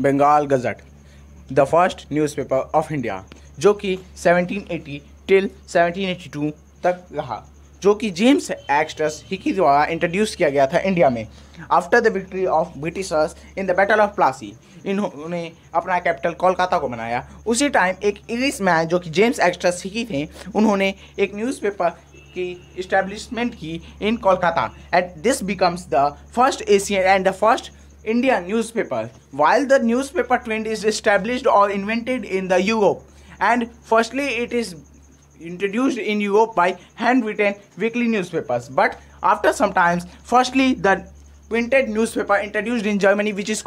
Bengal gazette the first newspaper of India जो कि 1780 till 1782 तक रहा जो कि जेम्स एक्स्टस ही के द्वारा इंट्रोड्यूस किया गया था इंडिया में after the victory of Britishers in the battle of Plassey इन्होंने अपना कैपिटल कोलकाता को बनाया उसी टाइम एक इंग्लिश मैन जो कि जेम्स एक्स्टस ही थे उन्होंने एक न्यूज़पेपर की इस्टेब्लिशमेंट की in Kolkata at this becomes the first Asian and the first India newspaper. While the newspaper trend is established or invented in the Europe, and firstly it is introduced in Europe by handwritten weekly newspapers. But after some times, firstly the printed newspaper introduced in Germany, which is